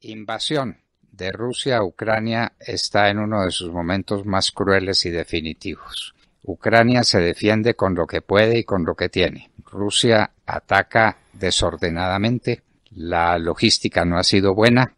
invasión de Rusia a Ucrania está en uno de sus momentos más crueles y definitivos. Ucrania se defiende con lo que puede y con lo que tiene. Rusia ataca desordenadamente, la logística no ha sido buena,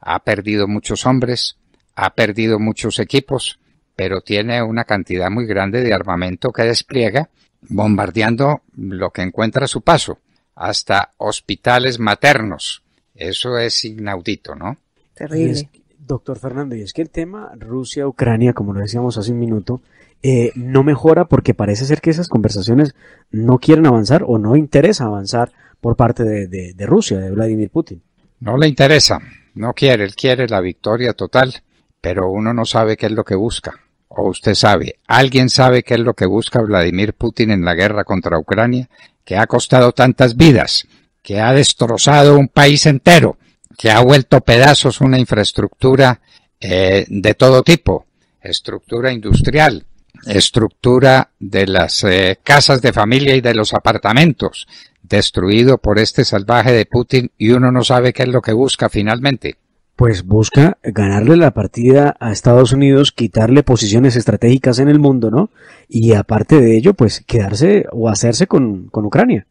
ha perdido muchos hombres, ha perdido muchos equipos, pero tiene una cantidad muy grande de armamento que despliega, bombardeando lo que encuentra a su paso, hasta hospitales maternos eso es inaudito, ¿no? Terrible. doctor Fernando, y es que el tema Rusia-Ucrania, como lo decíamos hace un minuto, eh, no mejora porque parece ser que esas conversaciones no quieren avanzar o no interesa avanzar por parte de, de Rusia, de Vladimir Putin. No le interesa, no quiere, él quiere la victoria total, pero uno no sabe qué es lo que busca. O usted sabe, ¿alguien sabe qué es lo que busca Vladimir Putin en la guerra contra Ucrania, que ha costado tantas vidas, que ha destrozado un país entero, que ha vuelto pedazos una infraestructura eh, de todo tipo, estructura industrial, estructura de las eh, casas de familia y de los apartamentos, destruido por este salvaje de Putin y uno no sabe qué es lo que busca finalmente. Pues busca ganarle la partida a Estados Unidos, quitarle posiciones estratégicas en el mundo, ¿no? Y aparte de ello, pues quedarse o hacerse con Ucrania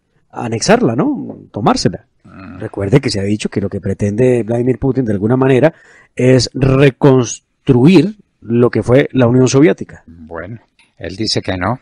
anexarla, ¿no? Tomársela. Ah. Recuerde que se ha dicho que lo que pretende Vladimir Putin de alguna manera es reconstruir lo que fue la Unión Soviética. Bueno, él dice que no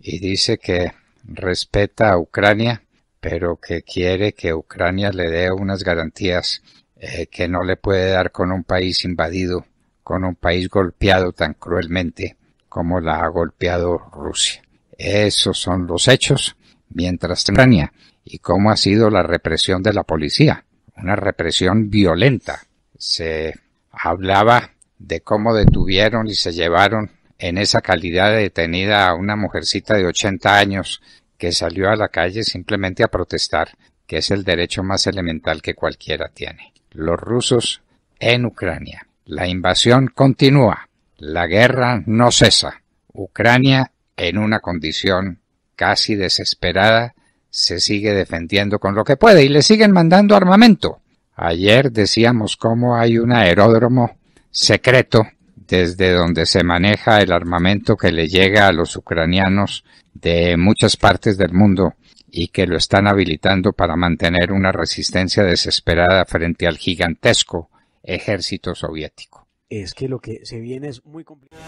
y dice que respeta a Ucrania, pero que quiere que Ucrania le dé unas garantías eh, que no le puede dar con un país invadido, con un país golpeado tan cruelmente como la ha golpeado Rusia. Esos son los hechos mientras Ucrania y cómo ha sido la represión de la policía, una represión violenta. Se hablaba de cómo detuvieron y se llevaron en esa calidad de detenida a una mujercita de 80 años que salió a la calle simplemente a protestar, que es el derecho más elemental que cualquiera tiene. Los rusos en Ucrania. La invasión continúa. La guerra no cesa. Ucrania en una condición casi desesperada, se sigue defendiendo con lo que puede y le siguen mandando armamento. Ayer decíamos cómo hay un aeródromo secreto desde donde se maneja el armamento que le llega a los ucranianos de muchas partes del mundo y que lo están habilitando para mantener una resistencia desesperada frente al gigantesco ejército soviético. Es que lo que se viene es muy complicado.